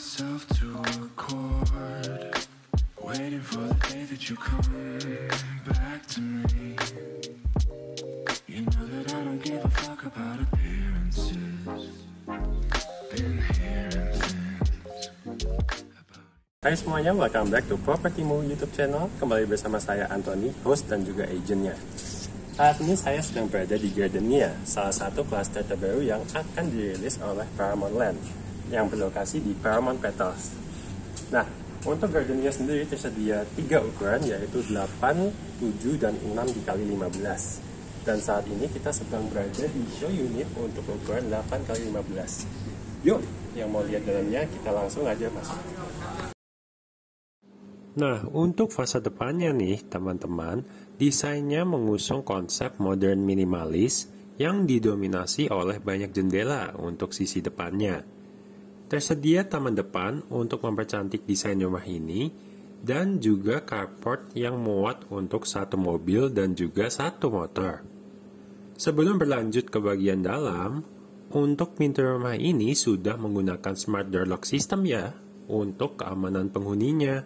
myself to a chord Waiting for the day that you come back to me You know that I don't give a fuck about appearances Been hearing things Hai semuanya, welcome back to Property Move YouTube channel. Kembali bersama saya Anthony, host dan juga agentnya. Saat ini saya sedang berada di Gardenia, salah satu klaster terbaru yang akan dirilis oleh Paramount Land yang berlokasi di Paramount Petals. Nah, untuk gardennya sendiri tersedia tiga ukuran yaitu 8, 7, dan 6 dikali 15. Dan saat ini kita sedang berada di show unit untuk ukuran 8 kali 15. Yuk, yang mau lihat dalamnya kita langsung aja masuk. Nah, untuk fase depannya nih teman-teman, desainnya mengusung konsep modern minimalis yang didominasi oleh banyak jendela untuk sisi depannya. Tersedia taman depan untuk mempercantik desain rumah ini dan juga carport yang muat untuk satu mobil dan juga satu motor. Sebelum berlanjut ke bagian dalam, untuk pintu rumah ini sudah menggunakan smart door lock system ya untuk keamanan penghuninya.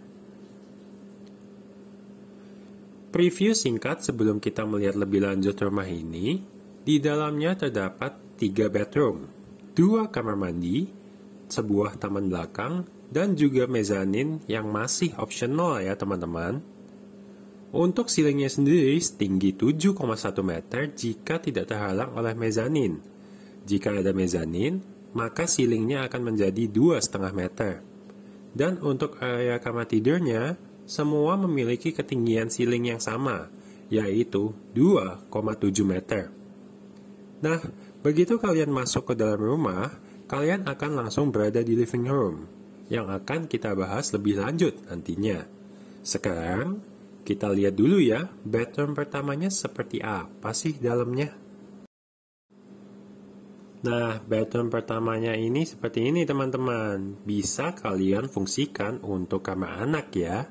Preview singkat sebelum kita melihat lebih lanjut rumah ini, di dalamnya terdapat 3 bedroom, 2 kamar mandi, sebuah taman belakang, dan juga mezanin yang masih optional ya teman-teman. Untuk silingnya sendiri setinggi 7,1 meter jika tidak terhalang oleh mezanin. Jika ada mezanin, maka silingnya akan menjadi 2,5 meter. Dan untuk area kamar tidurnya, semua memiliki ketinggian siling yang sama, yaitu 2,7 meter. Nah, begitu kalian masuk ke dalam rumah, kalian akan langsung berada di living room yang akan kita bahas lebih lanjut nantinya. Sekarang, kita lihat dulu ya bedroom pertamanya seperti apa sih dalamnya. Nah, bedroom pertamanya ini seperti ini teman-teman. Bisa kalian fungsikan untuk kamar anak ya.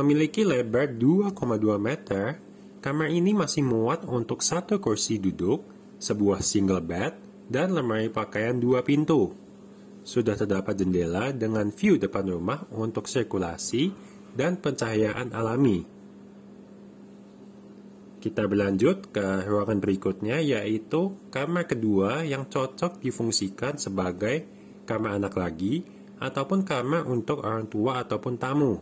Memiliki lebar 2,2 meter, kamar ini masih muat untuk satu kursi duduk, sebuah single bed, dan lemari pakaian dua pintu. Sudah terdapat jendela dengan view depan rumah untuk sirkulasi dan pencahayaan alami. Kita berlanjut ke ruangan berikutnya yaitu kamar kedua yang cocok difungsikan sebagai kamar anak lagi ataupun kamar untuk orang tua ataupun tamu.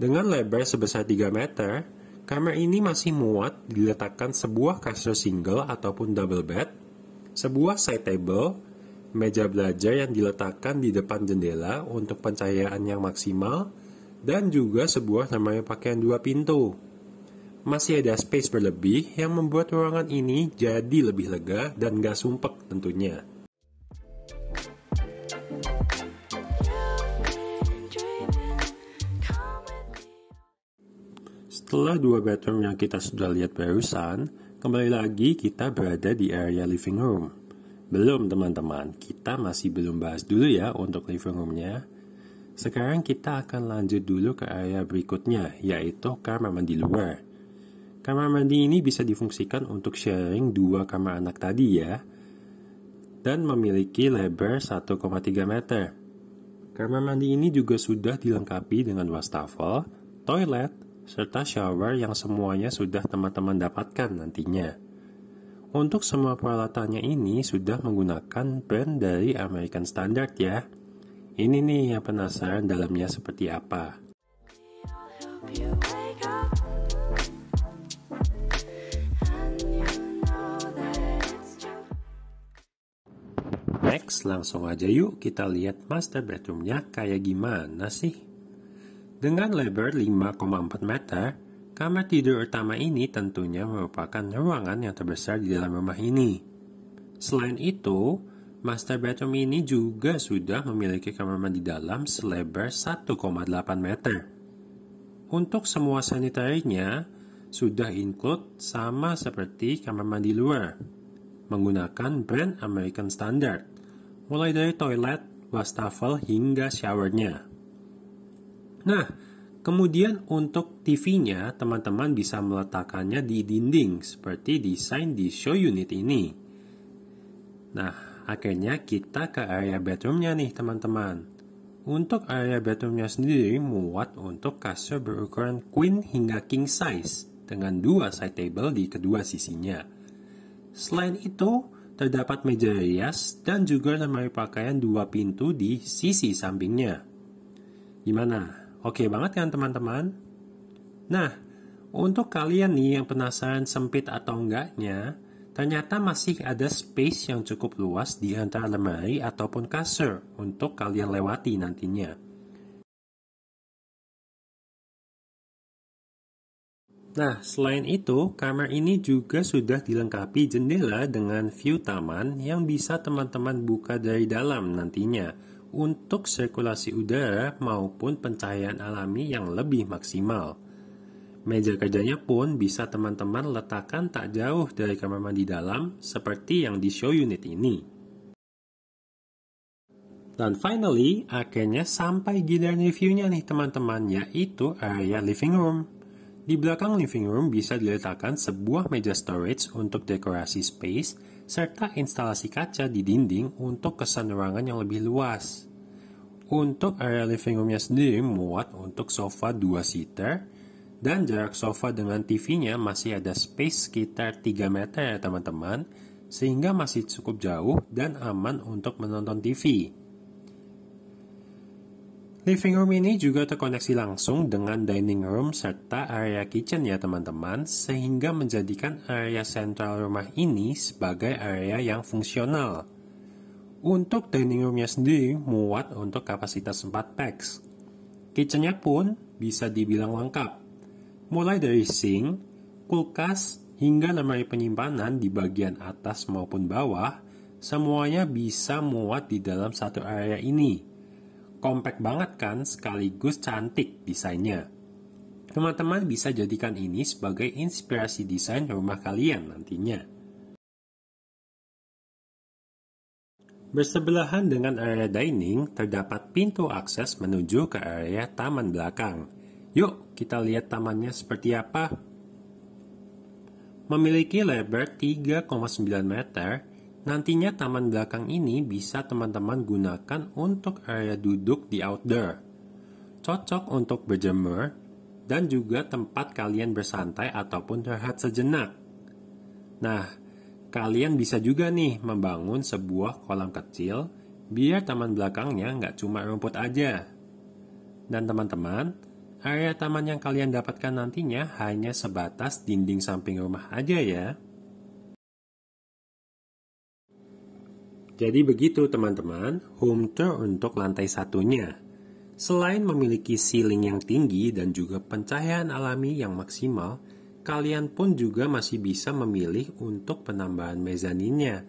Dengan lebar sebesar 3 meter, kamar ini masih muat diletakkan sebuah kasur single ataupun double bed sebuah side table, meja belajar yang diletakkan di depan jendela untuk pencahayaan yang maksimal, dan juga sebuah namanya pakaian dua pintu. Masih ada space berlebih yang membuat ruangan ini jadi lebih lega dan gak sumpek tentunya. Setelah dua bedroom yang kita sudah lihat barusan, Kembali lagi kita berada di area living room. Belum teman-teman, kita masih belum bahas dulu ya untuk living roomnya. Sekarang kita akan lanjut dulu ke area berikutnya, yaitu kamar mandi luar. Kamar mandi ini bisa difungsikan untuk sharing dua kamar anak tadi ya, dan memiliki lebar 1,3 meter. Kamar mandi ini juga sudah dilengkapi dengan wastafel, toilet, serta shower yang semuanya sudah teman-teman dapatkan nantinya. Untuk semua peralatannya ini sudah menggunakan brand dari American Standard ya. Ini nih yang penasaran dalamnya seperti apa. Next, langsung aja yuk kita lihat master bedroomnya kayak gimana sih. Dengan lebar 5,4 meter, kamar tidur utama ini tentunya merupakan ruangan yang terbesar di dalam rumah ini. Selain itu, master bedroom ini juga sudah memiliki kamar mandi dalam selebar 1,8 meter. Untuk semua sanitarinya, sudah include sama seperti kamar mandi luar, menggunakan brand American Standard, mulai dari toilet, wastafel, hingga showernya. Nah, kemudian untuk TV-nya, teman-teman bisa meletakkannya di dinding seperti desain di show unit ini. Nah, akhirnya kita ke area bedroom-nya nih teman-teman. Untuk area bedroom-nya sendiri muat untuk kasur berukuran queen hingga king size dengan dua side table di kedua sisinya. Selain itu, terdapat meja rias dan juga lemari pakaian dua pintu di sisi sampingnya. Gimana? Oke banget kan teman-teman? Nah, untuk kalian nih yang penasaran sempit atau enggaknya, ternyata masih ada space yang cukup luas di antara lemari ataupun kasur untuk kalian lewati nantinya. Nah, selain itu, kamar ini juga sudah dilengkapi jendela dengan view taman yang bisa teman-teman buka dari dalam nantinya untuk sirkulasi udara maupun pencahayaan alami yang lebih maksimal. Meja kerjanya pun bisa teman-teman letakkan tak jauh dari kamar mandi dalam seperti yang di show unit ini. Dan finally, akhirnya sampai giliran reviewnya nih teman-teman, yaitu area living room. Di belakang living room bisa diletakkan sebuah meja storage untuk dekorasi space, serta instalasi kaca di dinding untuk kesan ruangan yang lebih luas. Untuk area living roomnya sendiri muat untuk sofa 2-seater, dan jarak sofa dengan TV-nya masih ada space sekitar 3 meter ya teman-teman, sehingga masih cukup jauh dan aman untuk menonton TV. Living room ini juga terkoneksi langsung dengan dining room serta area kitchen ya teman-teman, sehingga menjadikan area sentral rumah ini sebagai area yang fungsional. Untuk dining roomnya sendiri muat untuk kapasitas 4 pax. Kitchennya pun bisa dibilang lengkap. Mulai dari sink, kulkas, hingga lemari penyimpanan di bagian atas maupun bawah, semuanya bisa muat di dalam satu area ini. Kompak banget kan sekaligus cantik desainnya. Teman-teman bisa jadikan ini sebagai inspirasi desain rumah kalian nantinya. Bersebelahan dengan area dining, terdapat pintu akses menuju ke area taman belakang. Yuk, kita lihat tamannya seperti apa. Memiliki lebar 3,9 meter, Nantinya taman belakang ini bisa teman-teman gunakan untuk area duduk di outdoor. Cocok untuk berjemur dan juga tempat kalian bersantai ataupun rehat sejenak. Nah, kalian bisa juga nih membangun sebuah kolam kecil biar taman belakangnya nggak cuma rumput aja. Dan teman-teman, area taman yang kalian dapatkan nantinya hanya sebatas dinding samping rumah aja ya. Jadi begitu teman-teman, home tour untuk lantai satunya. Selain memiliki ceiling yang tinggi dan juga pencahayaan alami yang maksimal, kalian pun juga masih bisa memilih untuk penambahan mezaninnya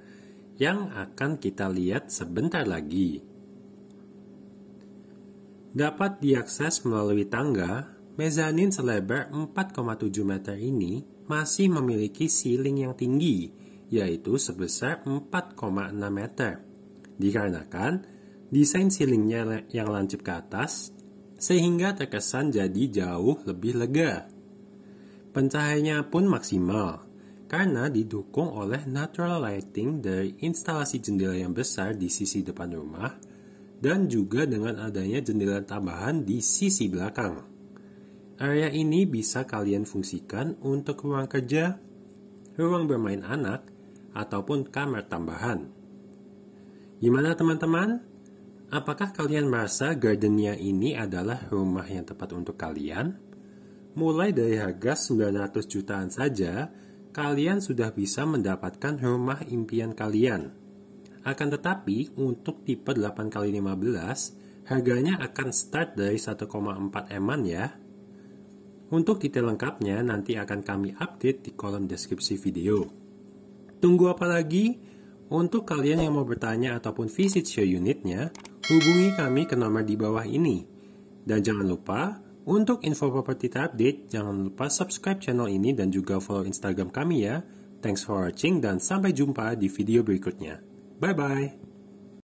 yang akan kita lihat sebentar lagi. Dapat diakses melalui tangga, mezanin selebar 4,7 meter ini masih memiliki ceiling yang tinggi, yaitu sebesar 4,6 meter. Dikarenakan desain silingnya yang lancip ke atas, sehingga terkesan jadi jauh lebih lega. Pencahayaannya pun maksimal, karena didukung oleh natural lighting dari instalasi jendela yang besar di sisi depan rumah, dan juga dengan adanya jendela tambahan di sisi belakang. Area ini bisa kalian fungsikan untuk ruang kerja, ruang bermain anak, ataupun kamar tambahan. Gimana teman-teman? Apakah kalian merasa Gardenia ini adalah rumah yang tepat untuk kalian? Mulai dari harga 900 jutaan saja, kalian sudah bisa mendapatkan rumah impian kalian. Akan tetapi, untuk tipe 8x15, harganya akan start dari 1,4 eman ya. Untuk detail lengkapnya nanti akan kami update di kolom deskripsi video. Tunggu apa lagi? Untuk kalian yang mau bertanya ataupun visit show unitnya, hubungi kami ke nomor di bawah ini. Dan jangan lupa, untuk info properti update, jangan lupa subscribe channel ini dan juga follow Instagram kami ya. Thanks for watching dan sampai jumpa di video berikutnya. Bye-bye!